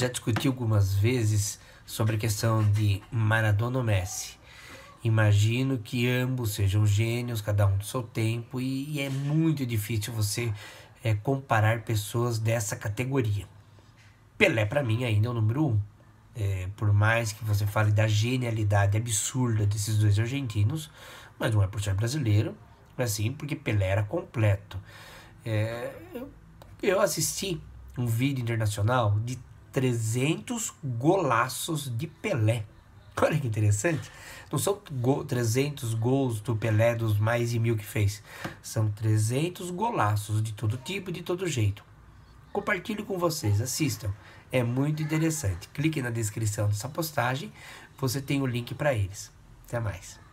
já discutiu algumas vezes sobre a questão de Maradona ou Messi. Imagino que ambos sejam gênios, cada um do seu tempo, e, e é muito difícil você é, comparar pessoas dessa categoria. Pelé, para mim, ainda é o número um. É, por mais que você fale da genialidade absurda desses dois argentinos, mas não é por ser brasileiro, mas sim porque Pelé era completo. É, eu, eu assisti um vídeo internacional de 300 golaços de Pelé. Olha que interessante. Não são go 300 gols do Pelé dos mais de mil que fez. São 300 golaços de todo tipo e de todo jeito. Compartilho com vocês, assistam. É muito interessante. Clique na descrição dessa postagem, você tem o link para eles. Até mais.